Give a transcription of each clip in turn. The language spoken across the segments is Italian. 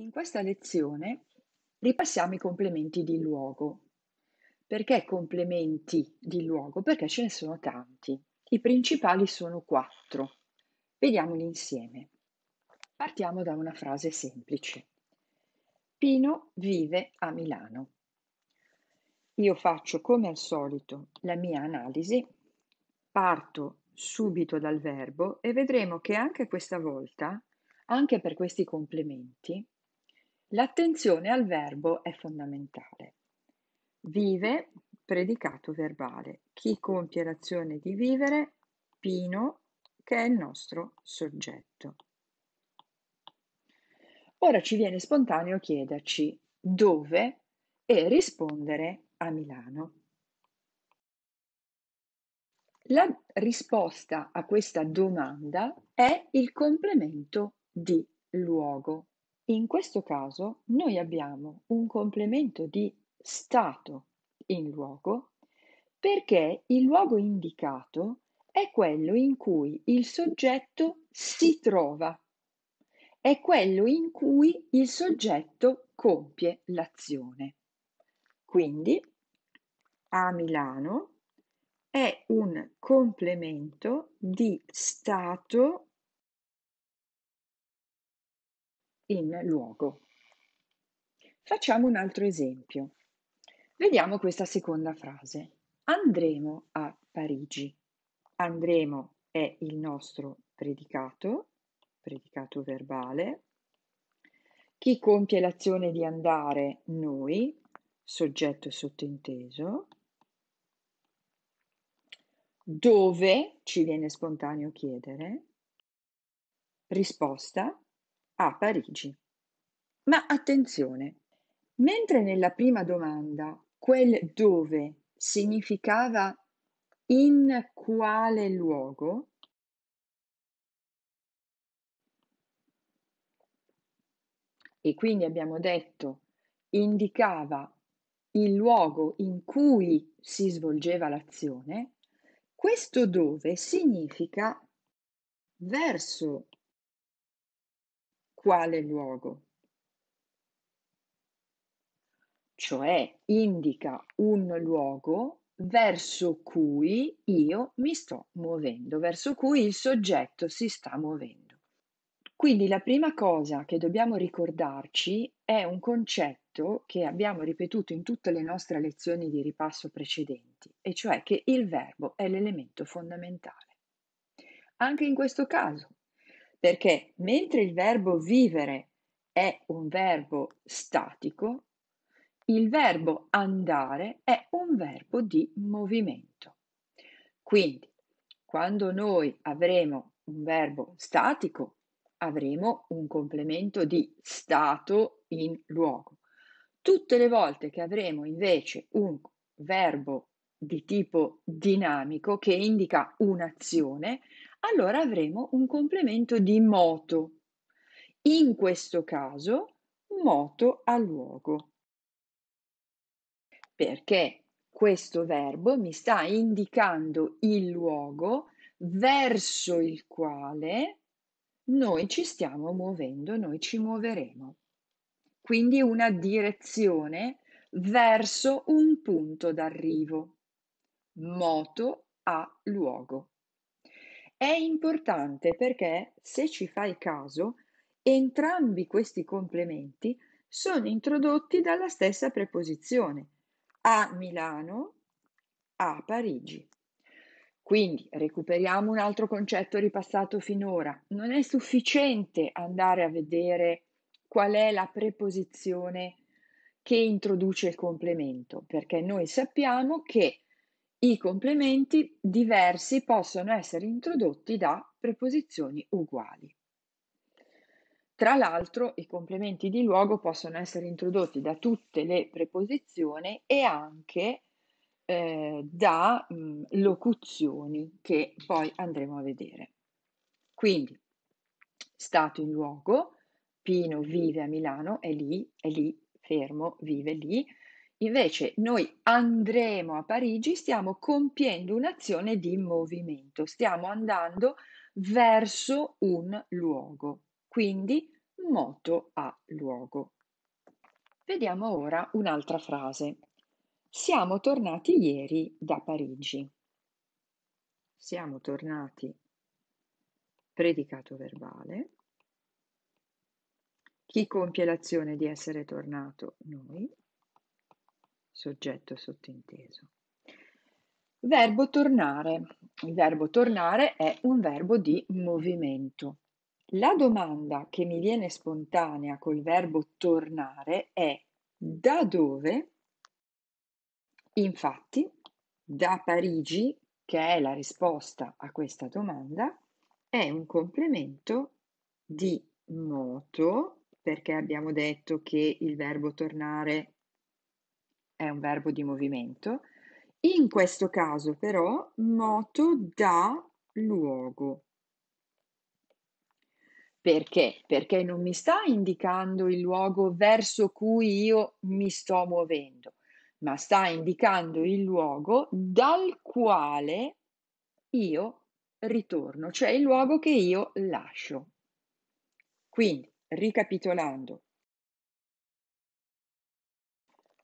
In questa lezione ripassiamo i complementi di luogo. Perché complementi di luogo? Perché ce ne sono tanti. I principali sono quattro. Vediamoli insieme. Partiamo da una frase semplice. Pino vive a Milano. Io faccio come al solito la mia analisi, parto subito dal verbo e vedremo che anche questa volta, anche per questi complementi, L'attenzione al verbo è fondamentale. Vive, predicato verbale. Chi compie l'azione di vivere? Pino, che è il nostro soggetto. Ora ci viene spontaneo chiederci dove e rispondere a Milano. La risposta a questa domanda è il complemento di luogo. In questo caso noi abbiamo un complemento di stato in luogo perché il luogo indicato è quello in cui il soggetto si trova, è quello in cui il soggetto compie l'azione. Quindi a Milano è un complemento di stato in luogo. Facciamo un altro esempio. Vediamo questa seconda frase. Andremo a Parigi. Andremo è il nostro predicato, predicato verbale. Chi compie l'azione di andare? Noi, soggetto sottinteso. Dove ci viene spontaneo chiedere? Risposta a Parigi. Ma attenzione, mentre nella prima domanda quel dove significava in quale luogo, e quindi abbiamo detto indicava il luogo in cui si svolgeva l'azione, questo dove significa verso quale luogo. Cioè indica un luogo verso cui io mi sto muovendo, verso cui il soggetto si sta muovendo. Quindi la prima cosa che dobbiamo ricordarci è un concetto che abbiamo ripetuto in tutte le nostre lezioni di ripasso precedenti, e cioè che il verbo è l'elemento fondamentale. Anche in questo caso perché mentre il verbo vivere è un verbo statico, il verbo andare è un verbo di movimento. Quindi, quando noi avremo un verbo statico, avremo un complemento di stato in luogo. Tutte le volte che avremo invece un verbo di tipo dinamico che indica un'azione, allora avremo un complemento di moto. In questo caso, moto a luogo. Perché questo verbo mi sta indicando il luogo verso il quale noi ci stiamo muovendo, noi ci muoveremo. Quindi una direzione verso un punto d'arrivo. Moto a luogo. È importante perché, se ci fai caso, entrambi questi complementi sono introdotti dalla stessa preposizione a Milano, a Parigi. Quindi recuperiamo un altro concetto ripassato finora. Non è sufficiente andare a vedere qual è la preposizione che introduce il complemento, perché noi sappiamo che i complementi diversi possono essere introdotti da preposizioni uguali. Tra l'altro, i complementi di luogo possono essere introdotti da tutte le preposizioni e anche eh, da mh, mm, locuzioni che poi andremo a vedere. Quindi, stato in luogo, Pino vive a Milano, è lì, è lì, fermo, vive lì, Invece noi andremo a Parigi, stiamo compiendo un'azione di movimento, stiamo andando verso un luogo, quindi moto a luogo. Vediamo ora un'altra frase. Siamo tornati ieri da Parigi. Siamo tornati predicato verbale. Chi compie l'azione di essere tornato? Noi soggetto sottinteso. Verbo tornare. Il verbo tornare è un verbo di movimento. La domanda che mi viene spontanea col verbo tornare è da dove? Infatti, da Parigi, che è la risposta a questa domanda, è un complemento di moto, perché abbiamo detto che il verbo tornare un verbo di movimento. In questo caso però moto dà luogo. Perché? Perché non mi sta indicando il luogo verso cui io mi sto muovendo, ma sta indicando il luogo dal quale io ritorno, cioè il luogo che io lascio. Quindi, ricapitolando,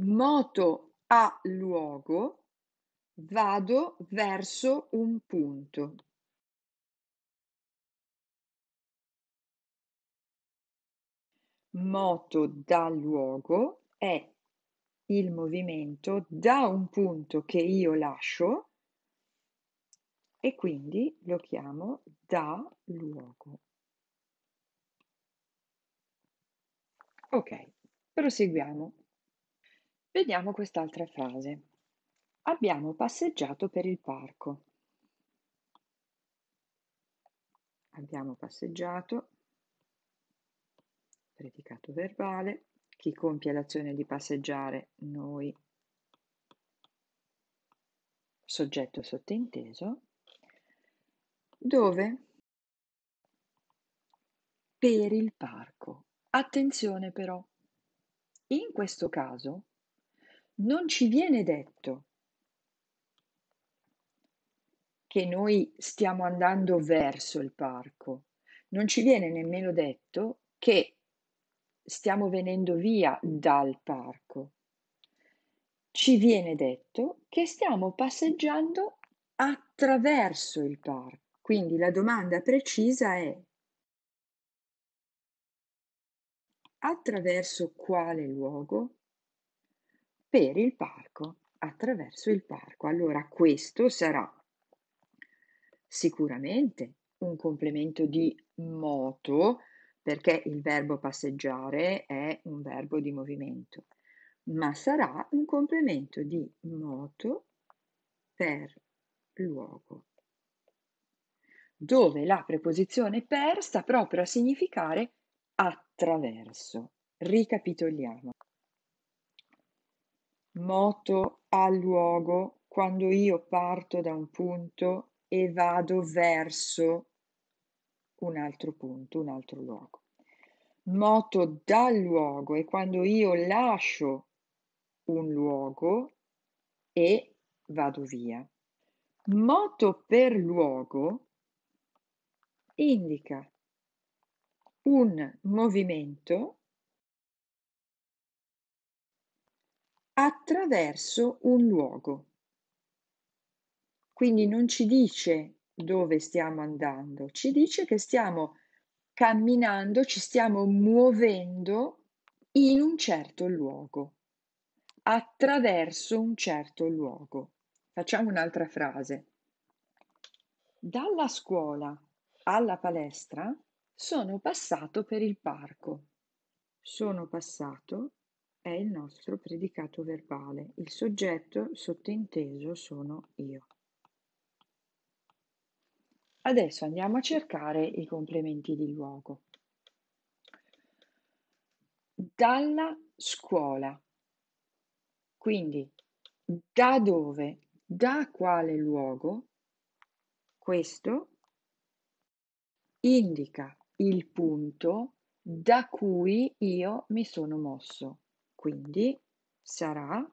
moto a luogo, vado verso un punto. Moto da luogo è il movimento da un punto che io lascio e quindi lo chiamo da luogo. Ok, proseguiamo. Vediamo quest'altra frase. Abbiamo passeggiato per il parco. Abbiamo passeggiato, predicato verbale, chi compie l'azione di passeggiare, noi, soggetto sottinteso, dove? Per il parco. Attenzione però, in questo caso non ci viene detto che noi stiamo andando verso il parco, non ci viene nemmeno detto che stiamo venendo via dal parco, ci viene detto che stiamo passeggiando attraverso il parco. Quindi la domanda precisa è attraverso quale luogo per il parco, attraverso il parco. Allora questo sarà sicuramente un complemento di moto, perché il verbo passeggiare è un verbo di movimento, ma sarà un complemento di moto per luogo, dove la preposizione per sta proprio a significare attraverso. Ricapitoliamo moto al luogo quando io parto da un punto e vado verso un altro punto, un altro luogo. Moto dal luogo è quando io lascio un luogo e vado via. Moto per luogo indica un movimento attraverso un luogo. Quindi non ci dice dove stiamo andando, ci dice che stiamo camminando, ci stiamo muovendo in un certo luogo, attraverso un certo luogo. Facciamo un'altra frase. Dalla scuola alla palestra sono passato per il parco. Sono passato è il nostro predicato verbale, il soggetto sottinteso sono io. Adesso andiamo a cercare i complementi di luogo. Dalla scuola. Quindi da dove, da quale luogo, questo indica il punto da cui io mi sono mosso quindi sarà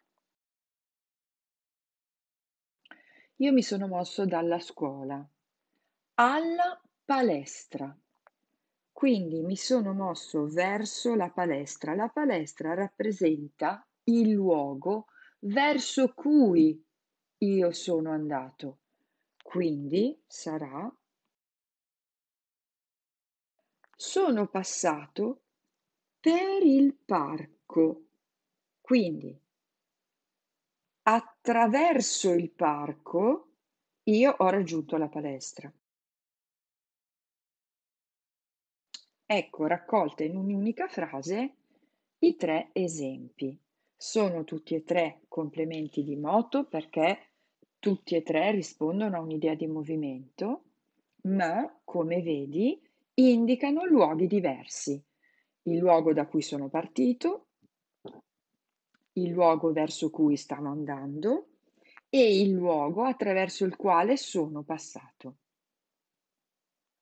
io mi sono mosso dalla scuola alla palestra. Quindi mi sono mosso verso la palestra. La palestra rappresenta il luogo verso cui io sono andato. Quindi sarà sono passato per il parco quindi, attraverso il parco, io ho raggiunto la palestra. Ecco raccolta in un'unica frase i tre esempi. Sono tutti e tre complementi di moto perché tutti e tre rispondono a un'idea di movimento, ma come vedi indicano luoghi diversi. Il luogo da cui sono partito, il luogo verso cui stavo andando e il luogo attraverso il quale sono passato.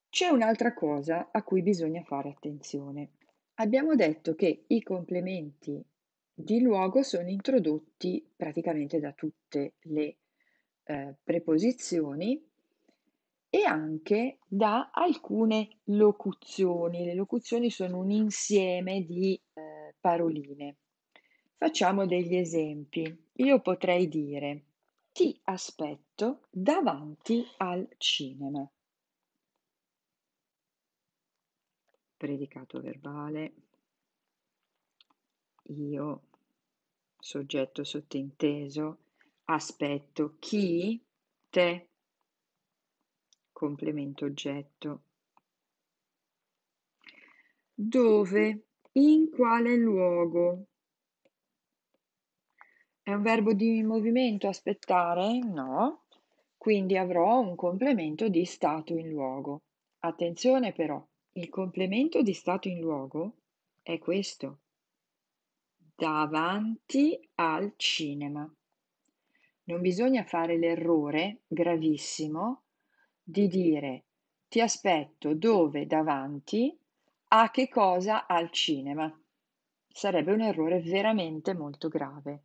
C'è un'altra cosa a cui bisogna fare attenzione. Abbiamo detto che i complementi di luogo sono introdotti praticamente da tutte le eh, preposizioni e anche da alcune locuzioni. Le locuzioni sono un insieme di eh, paroline. Facciamo degli esempi. Io potrei dire ti aspetto davanti al cinema. Predicato verbale. Io, soggetto sottinteso, aspetto chi, te, complemento oggetto. Dove, in quale luogo, è un verbo di movimento aspettare? No. Quindi avrò un complemento di stato in luogo. Attenzione però, il complemento di stato in luogo è questo. Davanti al cinema. Non bisogna fare l'errore gravissimo di dire ti aspetto dove davanti a che cosa al cinema. Sarebbe un errore veramente molto grave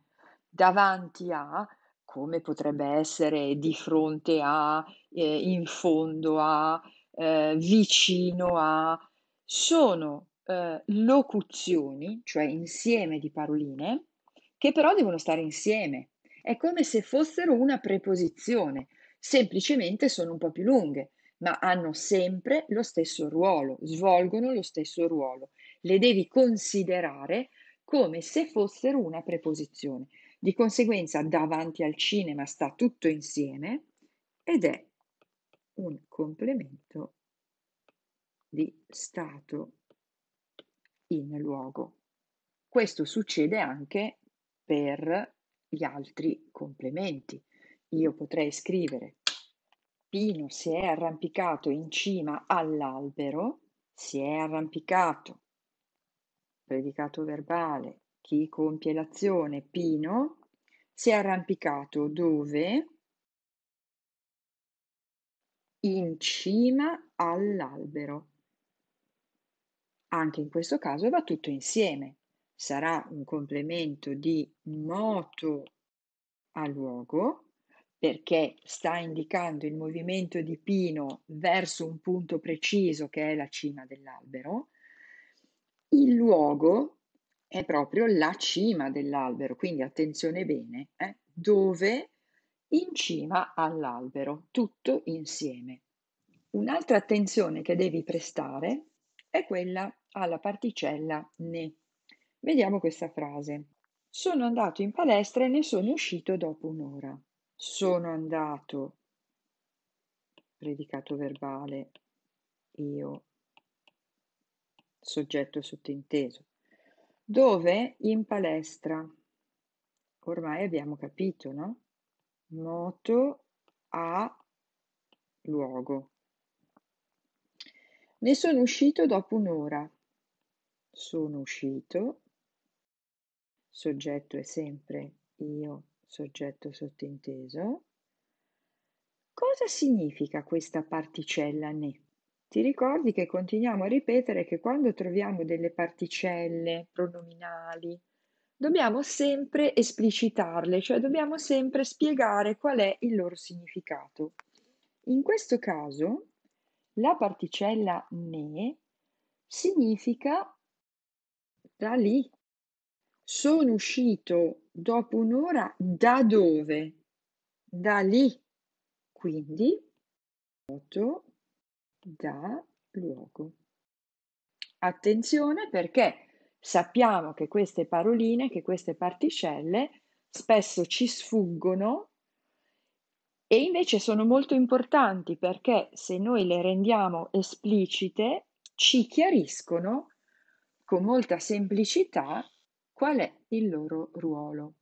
davanti a, come potrebbe essere di fronte a, eh, in fondo a, eh, vicino a, sono eh, locuzioni, cioè insieme di paroline, che però devono stare insieme. È come se fossero una preposizione, semplicemente sono un po' più lunghe, ma hanno sempre lo stesso ruolo, svolgono lo stesso ruolo. Le devi considerare come se fossero una preposizione. Di conseguenza davanti al cinema sta tutto insieme ed è un complemento di stato in luogo. Questo succede anche per gli altri complementi. Io potrei scrivere Pino si è arrampicato in cima all'albero, si è arrampicato, predicato verbale, chi compie l'azione Pino si è arrampicato dove? In cima all'albero. Anche in questo caso va tutto insieme. Sarà un complemento di moto a luogo perché sta indicando il movimento di Pino verso un punto preciso che è la cima dell'albero. Il luogo è proprio la cima dell'albero, quindi attenzione bene, eh? dove in cima all'albero, tutto insieme. Un'altra attenzione che devi prestare è quella alla particella ne. Vediamo questa frase. Sono andato in palestra e ne sono uscito dopo un'ora. Sono andato, predicato verbale, io, soggetto sottinteso, dove? In palestra. Ormai abbiamo capito, no? Moto a luogo. Ne sono uscito dopo un'ora. Sono uscito. Soggetto è sempre io, soggetto sottinteso. Cosa significa questa particella ne? Ti ricordi che continuiamo a ripetere che quando troviamo delle particelle pronominali dobbiamo sempre esplicitarle, cioè dobbiamo sempre spiegare qual è il loro significato. In questo caso la particella ne significa da lì. Sono uscito dopo un'ora da dove? Da lì. Quindi, foto da luogo. Attenzione perché sappiamo che queste paroline, che queste particelle spesso ci sfuggono e invece sono molto importanti perché se noi le rendiamo esplicite ci chiariscono con molta semplicità qual è il loro ruolo.